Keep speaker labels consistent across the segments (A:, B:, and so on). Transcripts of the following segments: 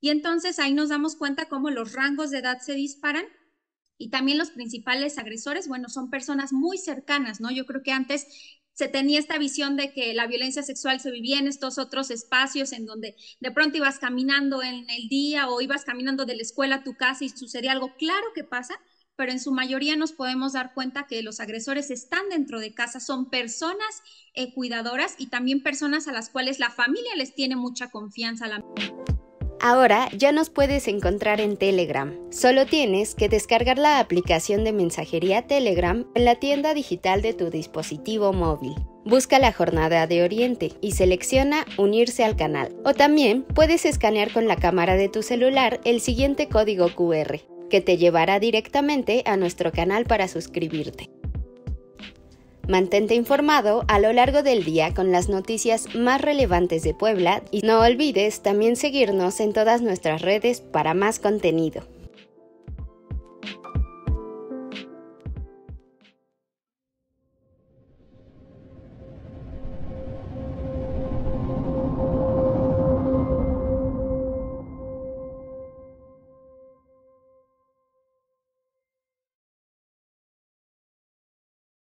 A: Y entonces ahí nos damos cuenta cómo los rangos de edad se disparan y también los principales agresores, bueno, son personas muy cercanas, ¿no? Yo creo que antes se tenía esta visión de que la violencia sexual se vivía en estos otros espacios en donde de pronto ibas caminando en el día o ibas caminando de la escuela a tu casa y sucedía algo. Claro que pasa, pero en su mayoría nos podemos dar cuenta que los agresores están dentro de casa, son personas eh, cuidadoras y también personas a las cuales la familia les tiene mucha confianza. la...
B: Ahora ya nos puedes encontrar en Telegram. Solo tienes que descargar la aplicación de mensajería Telegram en la tienda digital de tu dispositivo móvil. Busca la Jornada de Oriente y selecciona Unirse al canal. O también puedes escanear con la cámara de tu celular el siguiente código QR, que te llevará directamente a nuestro canal para suscribirte. Mantente informado a lo largo del día con las noticias más relevantes de Puebla y no olvides también seguirnos en todas nuestras redes para más contenido.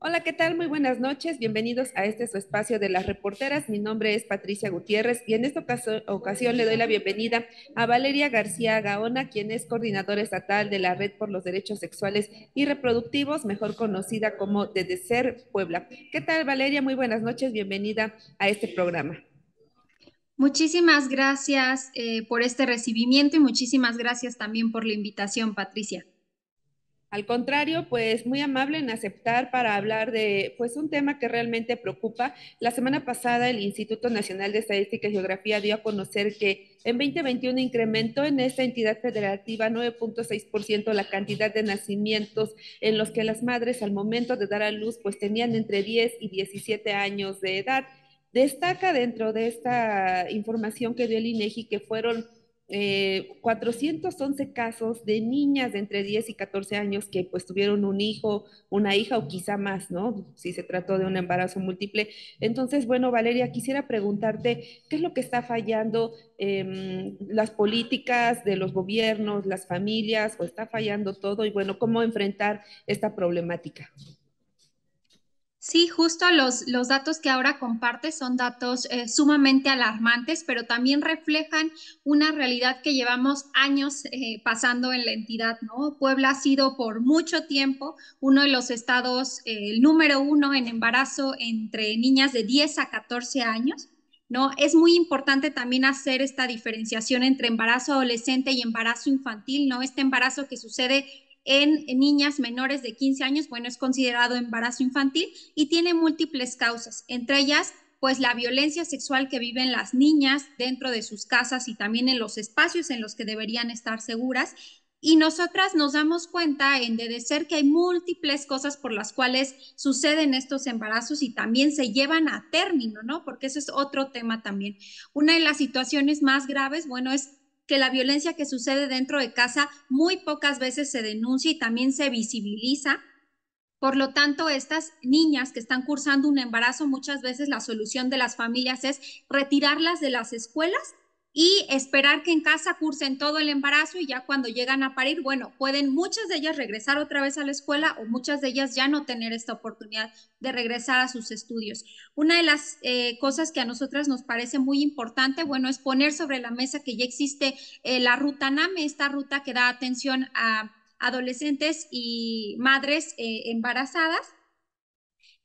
C: Hola, ¿qué tal? Muy buenas noches. Bienvenidos a este su espacio de las reporteras. Mi nombre es Patricia Gutiérrez y en esta ocasión le doy la bienvenida a Valeria García Gaona, quien es coordinadora estatal de la Red por los Derechos Sexuales y Reproductivos, mejor conocida como Ser Puebla. ¿Qué tal, Valeria? Muy buenas noches. Bienvenida a este programa.
A: Muchísimas gracias eh, por este
C: recibimiento y muchísimas gracias también por la invitación, Patricia. Al contrario, pues muy amable en aceptar para hablar de pues un tema que realmente preocupa. La semana pasada el Instituto Nacional de Estadística y Geografía dio a conocer que en 2021 incrementó en esta entidad federativa 9.6% la cantidad de nacimientos en los que las madres al momento de dar a luz pues tenían entre 10 y 17 años de edad. Destaca dentro de esta información que dio el INEGI e que fueron eh, 411 casos de niñas de entre 10 y 14 años que pues tuvieron un hijo, una hija o quizá más, ¿no? Si se trató de un embarazo múltiple. Entonces, bueno, Valeria, quisiera preguntarte, ¿qué es lo que está fallando em, las políticas de los gobiernos, las familias, o está fallando todo? Y bueno, ¿cómo enfrentar esta problemática?
A: Sí, justo los, los datos que ahora comparte son datos eh, sumamente alarmantes, pero también reflejan una realidad que llevamos años eh, pasando en la entidad, ¿no? Puebla ha sido por mucho tiempo uno de los estados eh, el número uno en embarazo entre niñas de 10 a 14 años. ¿no? Es muy importante también hacer esta diferenciación entre embarazo adolescente y embarazo infantil, ¿no? Este embarazo que sucede en niñas menores de 15 años, bueno, es considerado embarazo infantil y tiene múltiples causas, entre ellas pues la violencia sexual que viven las niñas dentro de sus casas y también en los espacios en los que deberían estar seguras. Y nosotras nos damos cuenta en ser que hay múltiples cosas por las cuales suceden estos embarazos y también se llevan a término, ¿no? Porque eso es otro tema también. Una de las situaciones más graves, bueno, es que la violencia que sucede dentro de casa muy pocas veces se denuncia y también se visibiliza. Por lo tanto, estas niñas que están cursando un embarazo, muchas veces la solución de las familias es retirarlas de las escuelas y esperar que en casa cursen todo el embarazo y ya cuando llegan a parir, bueno, pueden muchas de ellas regresar otra vez a la escuela o muchas de ellas ya no tener esta oportunidad de regresar a sus estudios. Una de las eh, cosas que a nosotras nos parece muy importante, bueno, es poner sobre la mesa que ya existe eh, la ruta NAME, esta ruta que da atención a adolescentes y madres eh, embarazadas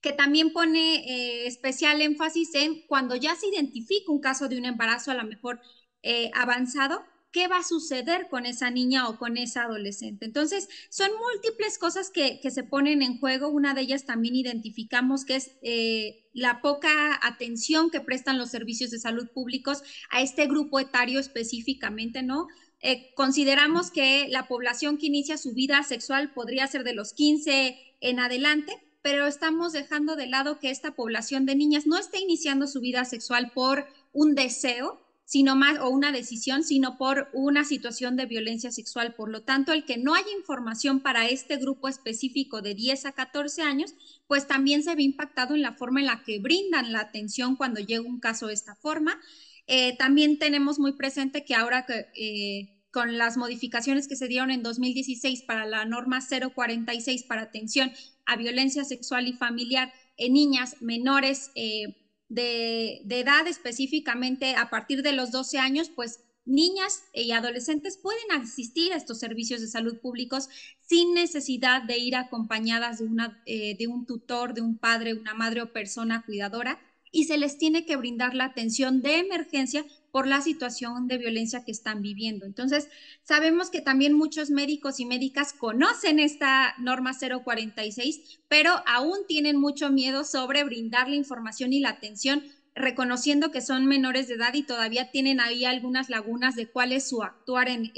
A: que también pone especial énfasis en cuando ya se identifica un caso de un embarazo, a lo mejor eh, avanzado, ¿qué va a suceder con esa niña o con esa adolescente? Entonces, son múltiples cosas que, se ponen en juego. Una de ellas también identificamos que es eh, la poca atención que prestan los servicios de salud públicos a este grupo etario específicamente, ¿no? Eh, consideramos que la población que inicia su vida sexual podría ser de los 15 en adelante, pero estamos dejando de lado que esta población de niñas no esté iniciando su vida sexual por un deseo, sino más, o una decisión, sino por una situación de violencia sexual. Por lo tanto, el que no haya información para este grupo específico de 10 a 14 años, pues también se ve impactado en la forma en la que brindan la atención cuando llega un caso de esta forma. Eh, también tenemos muy presente que ahora eh, con las modificaciones que se dieron en 2016 para la norma 046 para atención a violencia sexual y familiar en niñas menores eh, de, edad, específicamente a partir de los 12 años, pues niñas y adolescentes pueden asistir a estos servicios de salud públicos sin necesidad de ir acompañadas de, una, eh, de un tutor, de un padre, una madre o persona cuidadora y se les tiene que brindar la atención de emergencia por la situación de violencia que están viviendo. Entonces, sabemos que también muchos médicos y médicas conocen esta norma 046, pero aún tienen mucho miedo sobre brindar la información y la atención reconociendo que son menores de edad y todavía tienen ahí algunas lagunas de cuál es su actuar en,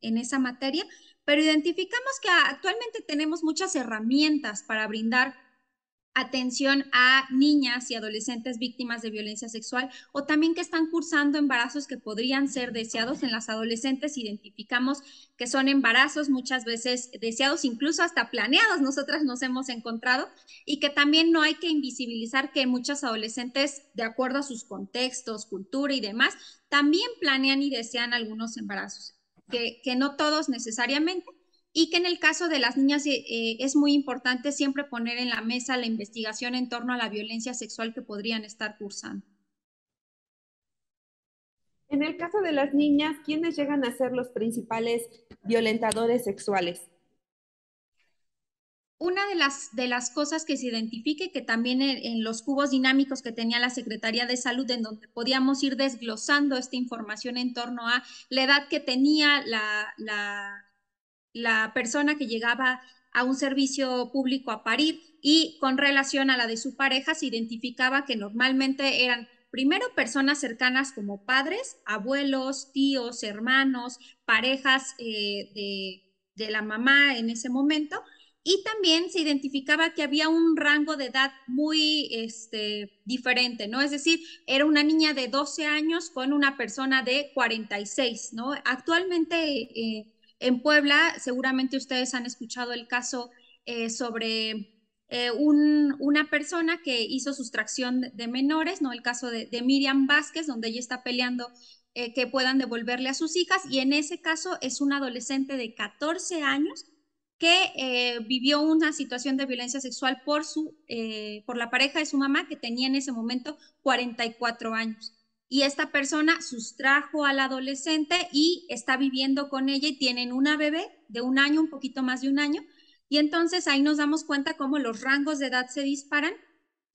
A: esa materia, pero identificamos que actualmente tenemos muchas herramientas para brindar atención a niñas y adolescentes víctimas de violencia sexual o también que están cursando embarazos que podrían ser deseados. En las adolescentes identificamos que son embarazos muchas veces deseados, incluso hasta planeados, nosotras nos hemos encontrado, y que también no hay que invisibilizar que muchas adolescentes, de acuerdo a sus contextos, cultura y demás, también planean y desean algunos embarazos, que, no todos necesariamente, y que en el caso de las niñas eh, eh, es muy importante siempre poner en la mesa la investigación en torno a la violencia sexual que podrían estar
C: cursando. En el caso de las niñas, ¿quiénes llegan a ser los principales violentadores sexuales?
A: Una de las, de las cosas que se identifique, que también en, los cubos dinámicos que tenía la Secretaría de Salud, en donde podíamos ir desglosando esta información en torno a la edad que tenía la, la la persona que llegaba a un servicio público a parís y con relación a la de su pareja se identificaba que normalmente eran primero personas cercanas como padres, abuelos, tíos, hermanos, parejas eh, de, la mamá en ese momento, y también se identificaba que había un rango de edad muy este, diferente, ¿no? Es decir, era una niña de 12 años con una persona de 46, ¿no? Actualmente eh, en Puebla, seguramente ustedes han escuchado el caso eh, sobre eh, una persona que hizo sustracción de menores, ¿no? El caso de, Miriam Vázquez, donde ella está peleando eh, que puedan devolverle a sus hijas, y en ese caso es un adolescente de 14 años que vivió una situación de violencia sexual por, su, por la pareja de su mamá, que tenía en ese momento 44 años y esta persona sustrajo al adolescente y está viviendo con ella y tienen una bebé de un año, un poquito más de un año. Y entonces ahí nos damos cuenta cómo los rangos de edad se disparan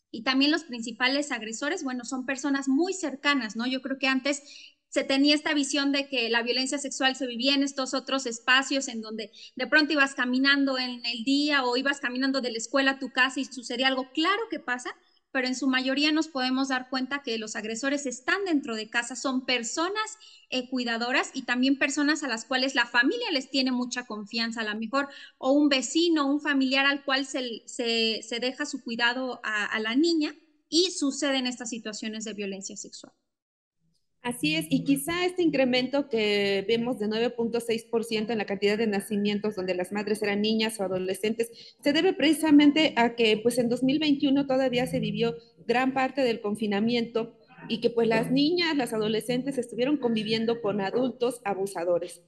A: y también los principales agresores, bueno, son personas muy cercanas, ¿no? Yo creo que antes se tenía esta visión de que la violencia sexual se vivía en estos otros espacios en donde de pronto ibas caminando en el día o ibas caminando de la escuela a tu casa y sucedía algo. Claro que pasa, pero en su mayoría nos podemos dar cuenta que los agresores están dentro de casa, son personas eh, cuidadoras y también personas a las cuales la familia les tiene mucha confianza, a lo mejor, o un vecino, un familiar al cual se, deja su cuidado a, a la niña y suceden estas
C: situaciones de violencia sexual. Así es, y quizá este incremento que vemos de 9.6% en la cantidad de nacimientos donde las madres eran niñas o adolescentes se debe precisamente a que pues en 2021 todavía se vivió gran parte del confinamiento y que pues las niñas, las adolescentes estuvieron conviviendo con adultos abusadores.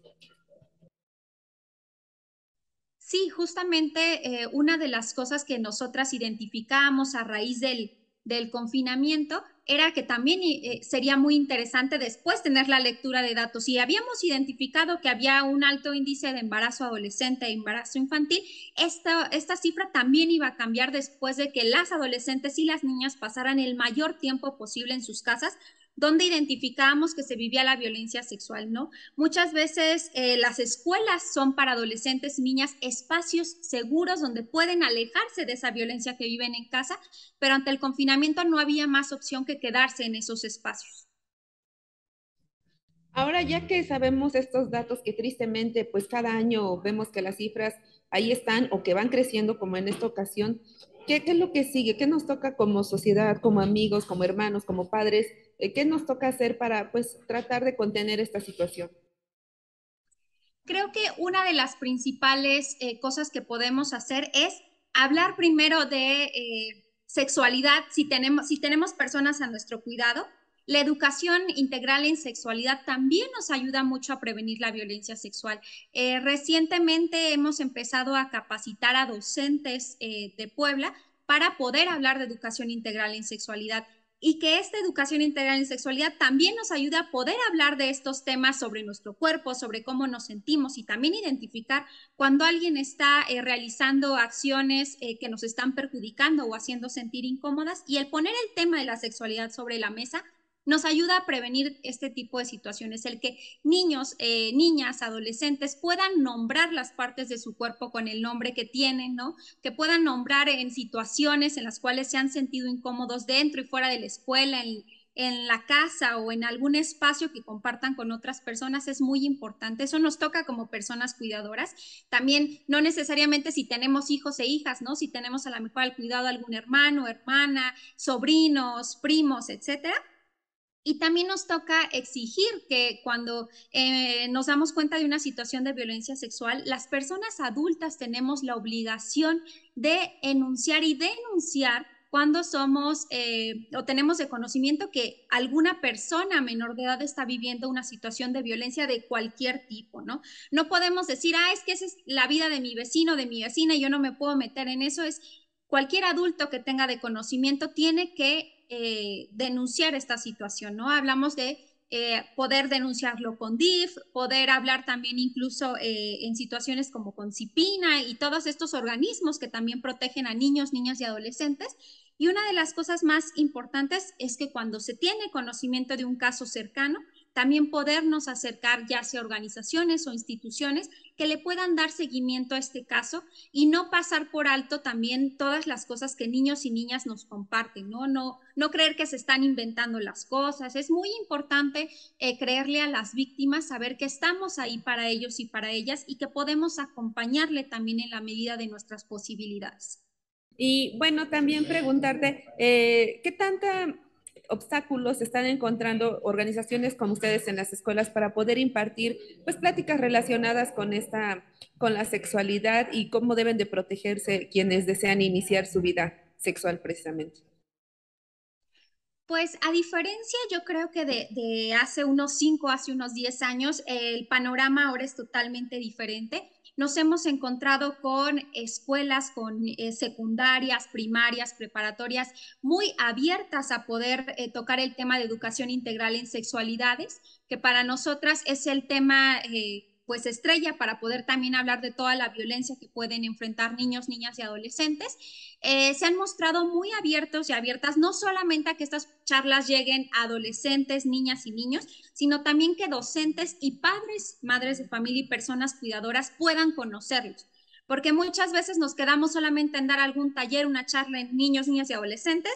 A: Sí, justamente eh, una de las cosas que nosotras identificamos a raíz del, del confinamiento era que también eh, sería muy interesante después tener la lectura de datos. Si habíamos identificado que había un alto índice de embarazo adolescente e embarazo infantil, esta cifra también iba a cambiar después de que las adolescentes y las niñas pasaran el mayor tiempo posible en sus casas donde identificábamos que se vivía la violencia sexual, ¿no? Muchas veces eh, las escuelas son para adolescentes y niñas espacios seguros donde pueden alejarse de esa violencia que viven en casa, pero ante el confinamiento no había más opción que quedarse en esos espacios.
C: Ahora ya que sabemos estos datos que tristemente pues cada año vemos que las cifras ahí están o que van creciendo como en esta ocasión, ¿qué, qué es lo que sigue? ¿Qué nos toca como sociedad, como amigos, como hermanos, como padres eh, ¿Qué nos toca hacer para pues, tratar de contener esta situación?
A: Creo que una de las principales eh, cosas que podemos hacer es hablar primero de eh, sexualidad, si tenemos, si tenemos personas a nuestro cuidado. La educación integral en sexualidad también nos ayuda mucho a prevenir la violencia sexual. recientemente hemos empezado a capacitar a docentes de Puebla para poder hablar de educación integral en sexualidad y que esta educación integral en sexualidad también nos ayude a poder hablar de estos temas sobre nuestro cuerpo, sobre cómo nos sentimos y también identificar cuando alguien está eh, realizando acciones eh, que nos están perjudicando o haciendo sentir incómodas y el poner el tema de la sexualidad sobre la mesa nos ayuda a prevenir este tipo de situaciones, el que niños, eh, niñas, adolescentes puedan nombrar las partes de su cuerpo con el nombre que tienen, ¿no? Que puedan nombrar en situaciones en las cuales se han sentido incómodos dentro y fuera de la escuela, en, en la casa o en algún espacio que compartan con otras personas es muy importante. Eso nos toca como personas cuidadoras. También no necesariamente si tenemos hijos e hijas, ¿no? Si tenemos a lo mejor al cuidado algún hermano, hermana, sobrinos, primos, etcétera. Y también nos toca exigir que cuando eh, nos damos cuenta de una situación de violencia sexual, las personas adultas tenemos la obligación de enunciar y denunciar cuando somos eh, o tenemos de conocimiento que alguna persona menor de edad está viviendo una situación de violencia de cualquier tipo, ¿no? No podemos decir, ah, es que esa es la vida de mi vecino, de mi vecina, y yo no me puedo meter en eso. Es cualquier adulto que tenga de conocimiento tiene que eh, denunciar esta situación, ¿no? Hablamos de eh, poder denunciarlo con DIF, poder hablar también incluso eh, en situaciones como con CIPINA y todos estos organismos que también protegen a niños, niñas y adolescentes. Y una de las cosas más importantes es que cuando se tiene conocimiento de un caso cercano, también podernos acercar ya sea organizaciones o instituciones que le puedan dar seguimiento a este caso y no pasar por alto también todas las cosas que niños y niñas nos comparten, ¿no? No, no creer que se están inventando las cosas. Es muy importante eh, creerle a las víctimas, saber que estamos ahí para ellos y para ellas y que podemos acompañarle también en la medida de nuestras posibilidades.
C: Y bueno, también preguntarte, eh, ¿qué tanta obstáculos están encontrando organizaciones como ustedes en las escuelas para poder impartir pues pláticas relacionadas con esta con la sexualidad y cómo deben de protegerse quienes desean iniciar su vida sexual precisamente?
B: Pues
A: a diferencia yo creo que de, hace unos cinco, hace unos diez años, el panorama ahora es totalmente diferente nos hemos encontrado con escuelas, con eh, secundarias, primarias, preparatorias, muy abiertas a poder eh, tocar el tema de educación integral en sexualidades, que para nosotras es el tema eh, pues estrella para poder también hablar de toda la violencia que pueden enfrentar niños, niñas y adolescentes, eh, se han mostrado muy abiertos y abiertas no solamente a que estas charlas lleguen a adolescentes, niñas y niños, sino también que docentes y padres, madres de familia y personas cuidadoras puedan conocerlos porque muchas veces nos quedamos solamente en dar algún taller, una charla en niños, niñas y adolescentes,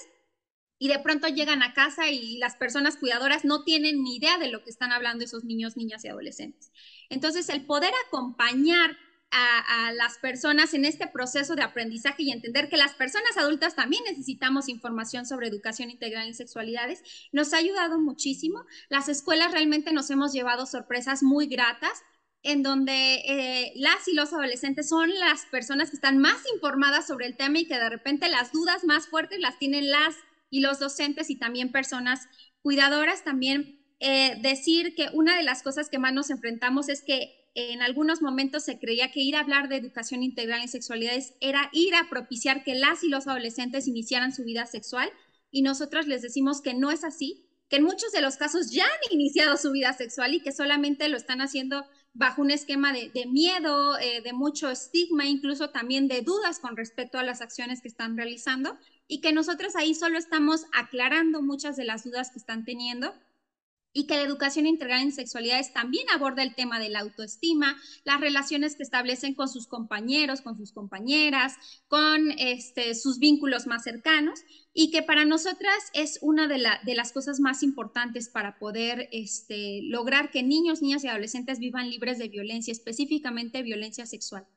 A: y de pronto llegan a casa y las personas cuidadoras no tienen ni idea de lo que están hablando esos niños, niñas y adolescentes. Entonces, el poder acompañar a, las personas en este proceso de aprendizaje y entender que las personas adultas también necesitamos información sobre educación integral y sexualidades, nos ha ayudado muchísimo. Las escuelas realmente nos hemos llevado sorpresas muy gratas en donde eh, las y los adolescentes son las personas que están más informadas sobre el tema y que de repente las dudas más fuertes las tienen las y los docentes y también personas cuidadoras, también eh, decir que una de las cosas que más nos enfrentamos es que en algunos momentos se creía que ir a hablar de educación integral en sexualidades era ir a propiciar que las y los adolescentes iniciaran su vida sexual y nosotros les decimos que no es así, que en muchos de los casos ya han iniciado su vida sexual y que solamente lo están haciendo bajo un esquema de, miedo, eh, de mucho estigma, incluso también de dudas con respecto a las acciones que están realizando y que nosotros ahí solo estamos aclarando muchas de las dudas que están teniendo y que la educación integral en sexualidades también aborda el tema de la autoestima, las relaciones que establecen con sus compañeros, con sus compañeras, con este, sus vínculos más cercanos, y que para nosotras es una de, las cosas más importantes para poder este, lograr que niños, niñas y adolescentes vivan libres de violencia, específicamente violencia sexual.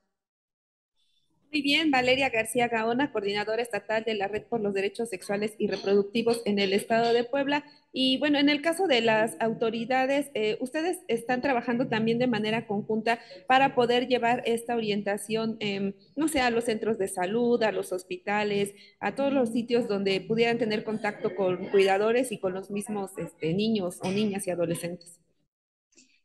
C: Muy bien, Valeria García Gaona, coordinadora estatal de la Red por los Derechos Sexuales y Reproductivos en el Estado de Puebla. Y bueno, en el caso de las autoridades, eh, ustedes están trabajando también de manera conjunta para poder llevar esta orientación, em, no sé, a los centros de salud, a los hospitales, a todos los sitios donde pudieran tener contacto con cuidadores y con los mismos este, niños o niñas y adolescentes.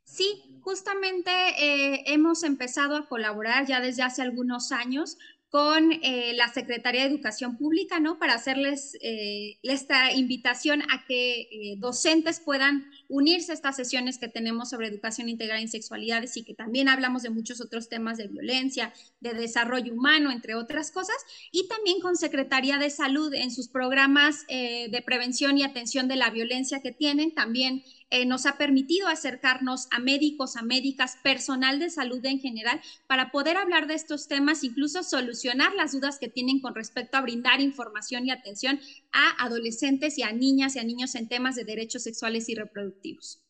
A: Sí, justamente eh, hemos empezado a colaborar ya desde hace algunos años con eh, la Secretaría de Educación Pública, ¿no? Para hacerles eh, esta invitación a que docentes puedan unirse a estas sesiones que tenemos sobre educación integral en sexualidades y que también hablamos de muchos otros temas de violencia, de desarrollo humano, entre otras cosas, y también con Secretaría de Salud en sus programas de prevención y atención de la violencia que tienen, también eh, nos ha permitido acercarnos a médicos, a médicas, personal de salud en general, para poder hablar de estos temas, incluso solucionar las dudas que tienen con respecto a brindar información y atención a adolescentes y a niñas y a niños en
C: temas de derechos sexuales y reproductivos.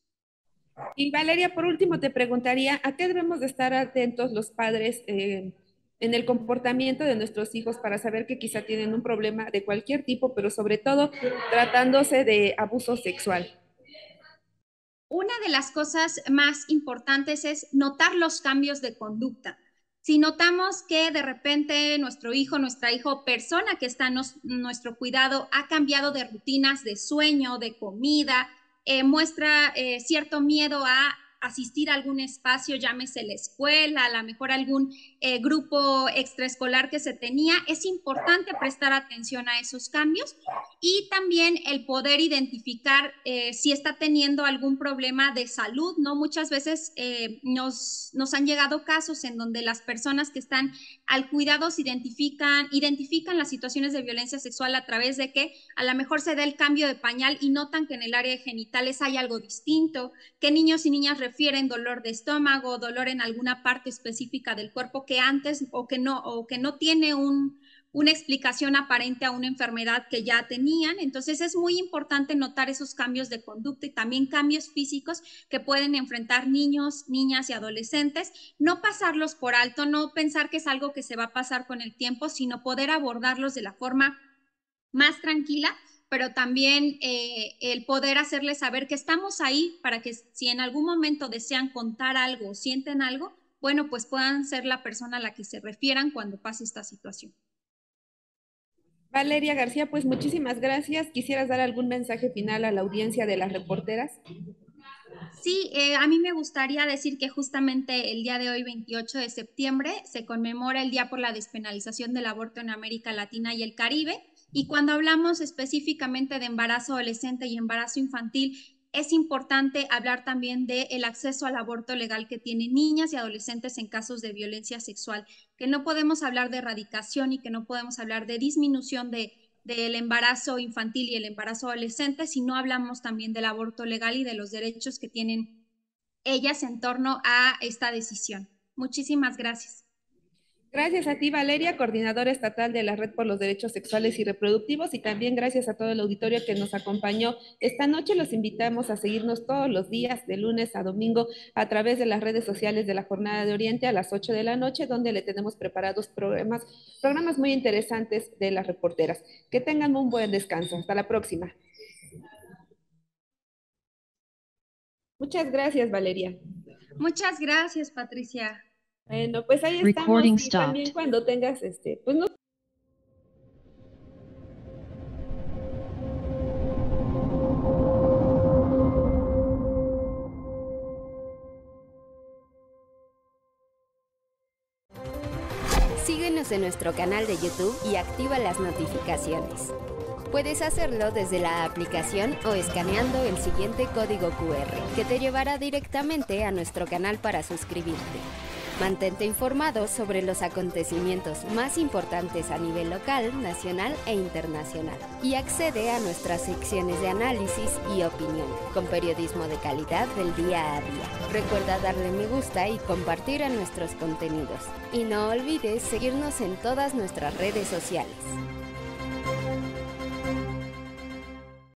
C: Y Valeria, por último, te preguntaría, ¿a qué debemos de estar atentos los padres eh, en el comportamiento de nuestros hijos para saber que quizá tienen un problema de cualquier tipo, pero sobre todo tratándose de abuso sexual? Una de las cosas más importantes es
A: notar los cambios de conducta. Si notamos que de repente nuestro hijo, nuestra hija persona que está en nuestro cuidado ha cambiado de rutinas de sueño, de comida, eh, muestra eh, cierto miedo a asistir a algún espacio, llámese la escuela, a lo mejor algún eh, grupo extraescolar que se tenía, es importante prestar atención a esos cambios y también el poder identificar eh, si está teniendo algún problema de salud, ¿no? Muchas veces eh, nos, nos han llegado casos en donde las personas que están al cuidado se identifican, identifican las situaciones de violencia sexual a través de que a lo mejor se da el cambio de pañal y notan que en el área de genitales hay algo distinto, que niños y niñas Prefieren dolor de estómago, dolor en alguna parte específica del cuerpo que antes o que no, o que no tiene una explicación aparente a una enfermedad que ya tenían. Entonces es muy importante notar esos cambios de conducta y también cambios físicos que pueden enfrentar niños, niñas y adolescentes. No pasarlos por alto, no pensar que es algo que se va a pasar con el tiempo, sino poder abordarlos de la forma más tranquila pero también eh, el poder hacerles saber que estamos ahí para que si en algún momento desean contar algo o sienten algo, bueno, pues puedan ser la persona a la que se refieran cuando pase esta situación.
C: Valeria García, pues muchísimas gracias. ¿Quisieras dar algún mensaje final a la audiencia de las reporteras? Sí, eh, a mí me gustaría decir que
A: justamente el día de hoy, 28 de septiembre, se conmemora el Día por la Despenalización del Aborto en América Latina y el Caribe. Y cuando hablamos específicamente de embarazo adolescente y embarazo infantil, es importante hablar también del el acceso al aborto legal que tienen niñas y adolescentes en casos de violencia sexual, que no podemos hablar de erradicación y que no podemos hablar de disminución del embarazo infantil y el embarazo adolescente si no hablamos también del aborto legal y de los derechos que tienen ellas en torno a
C: esta decisión. Muchísimas gracias. Gracias a ti, Valeria, coordinadora estatal de la Red por los Derechos Sexuales y Reproductivos, y también gracias a todo el auditorio que nos acompañó esta noche. Los invitamos a seguirnos todos los días, de lunes a domingo, a través de las redes sociales de la Jornada de Oriente a las 8 de la noche, donde le tenemos preparados programas, programas muy interesantes de las reporteras. Que tengan un buen descanso. Hasta la próxima. Muchas gracias, Valeria. Muchas gracias, Patricia. Bueno, pues ahí estamos. Recording cuando tengas este, pues
B: Síguenos en nuestro canal de YouTube y activa las notificaciones. Puedes hacerlo desde la aplicación o escaneando el siguiente código QR, que te llevará directamente a nuestro canal para suscribirte. Mantente informado sobre los acontecimientos más importantes a nivel local, nacional e internacional. Y accede a nuestras secciones de análisis y opinión, con periodismo de calidad del día a día. Recuerda darle me gusta y compartir nuestros contenidos. Y no olvides seguirnos en todas nuestras redes sociales.